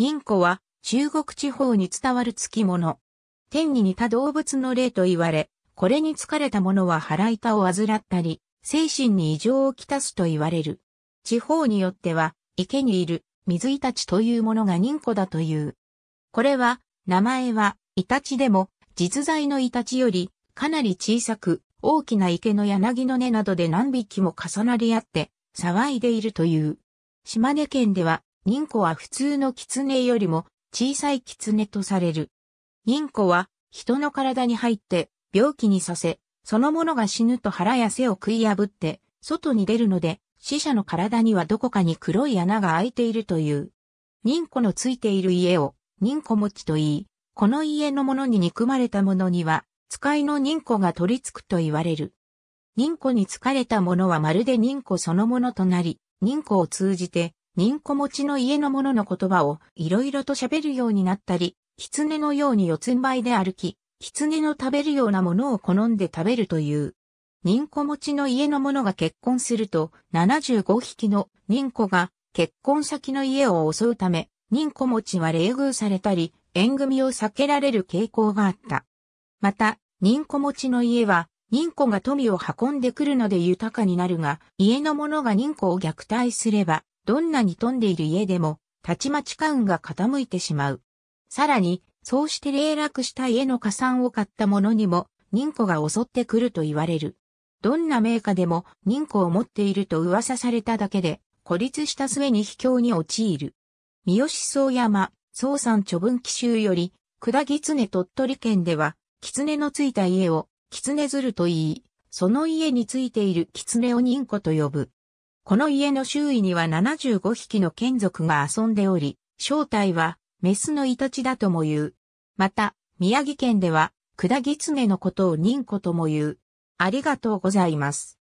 人コは中国地方に伝わる付き物。天に似た動物の霊と言われ、これに疲れた者は腹板を患ったり、精神に異常をきたすと言われる。地方によっては、池にいる水イタチというものが人コだという。これは、名前はイタチでも、実在のイタチよりかなり小さく、大きな池の柳の根などで何匹も重なり合って、騒いでいるという。島根県ではニンコは普通の狐よりも小さい狐とされる。ニンコは人の体に入って病気にさせ、そのものが死ぬと腹や背を食い破って外に出るので死者の体にはどこかに黒い穴が開いているという。ニンコのついている家をニンコ持ちと言い、この家の者に憎まれたものには使いのニンコが取り付くと言われる。ニンコに疲れたものはまるでニンコそのものとなり、ニンコを通じて人子持ちの家の者の言葉をいろいろと喋るようになったり、狐のように四つん這いで歩き、狐の食べるようなものを好んで食べるという。人子持ちの家の者が結婚すると、75匹の人子が結婚先の家を襲うため、人子持ちは冷遇されたり、縁組を避けられる傾向があった。また、人子持ちの家は、人子が富を運んでくるので豊かになるが、家の者が人子を虐待すれば、どんなに飛んでいる家でも、たちまち家運が傾いてしまう。さらに、そうして冷落した家の加算を買った者にも、人庫が襲ってくると言われる。どんな名家でも人庫を持っていると噂されただけで、孤立した末に卑怯に陥る。三好宗山、宗山著文奇襲より、下狐鳥取県では、狐のついた家を、狐鶴と言い、その家についている狐を人庫と呼ぶ。この家の周囲には75匹の眷属が遊んでおり、正体はメスのイタチだとも言う。また、宮城県では、クダギツネのことをニンとも言う。ありがとうございます。